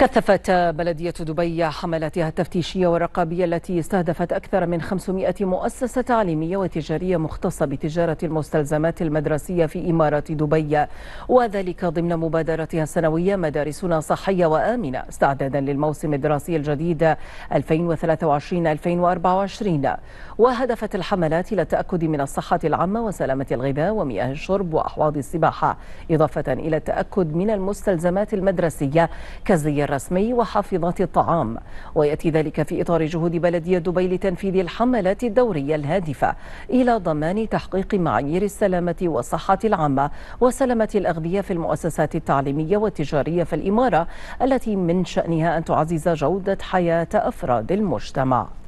كثفت بلدية دبي حملاتها التفتيشية والرقابية التي استهدفت أكثر من 500 مؤسسة تعليمية وتجارية مختصة بتجارة المستلزمات المدرسية في إمارة دبي وذلك ضمن مبادرتها السنوية مدارسنا صحية وآمنة استعدادا للموسم الدراسي الجديد 2023-2024 وهدفت الحملات إلى التأكد من الصحة العامة وسلامة الغذاء ومياه الشرب وأحواض السباحة إضافة إلى التأكد من المستلزمات المدرسية كزيارة الرسمي وحافظات الطعام ويأتي ذلك في إطار جهود بلدية دبي لتنفيذ الحملات الدورية الهادفة إلى ضمان تحقيق معايير السلامة والصحة العامة وسلامة الأغذية في المؤسسات التعليمية والتجارية في الإمارة التي من شأنها أن تعزز جودة حياة أفراد المجتمع